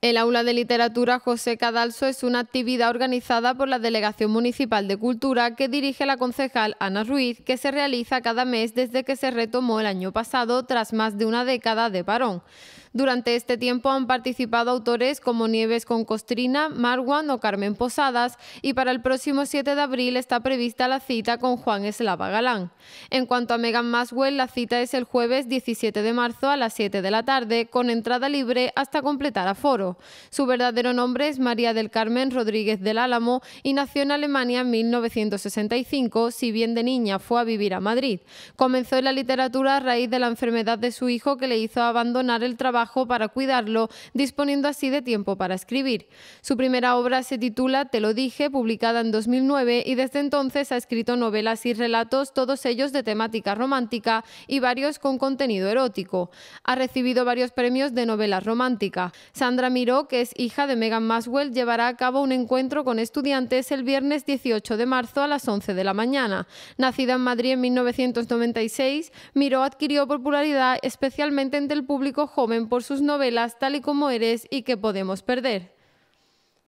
El aula de literatura José Cadalso es una actividad organizada por la Delegación Municipal de Cultura que dirige la concejal Ana Ruiz, que se realiza cada mes desde que se retomó el año pasado tras más de una década de parón. Durante este tiempo han participado autores como Nieves con Costrina, Marwan o Carmen Posadas y para el próximo 7 de abril está prevista la cita con Juan Eslava Galán. En cuanto a Megan Maswell, la cita es el jueves 17 de marzo a las 7 de la tarde con entrada libre hasta completar aforo. Su verdadero nombre es María del Carmen Rodríguez del Álamo y nació en Alemania en 1965, si bien de niña fue a vivir a Madrid. Comenzó en la literatura a raíz de la enfermedad de su hijo que le hizo abandonar el trabajo para cuidarlo, disponiendo así de tiempo para escribir. Su primera obra se titula Te lo dije, publicada en 2009 y desde entonces ha escrito novelas y relatos, todos ellos de temática romántica y varios con contenido erótico. Ha recibido varios premios de novela romántica. Sandra Miró, que es hija de Megan Maswell, llevará a cabo un encuentro con estudiantes el viernes 18 de marzo a las 11 de la mañana. Nacida en Madrid en 1996, Miró adquirió popularidad especialmente entre el público joven por sus novelas Tal y como eres y que podemos perder.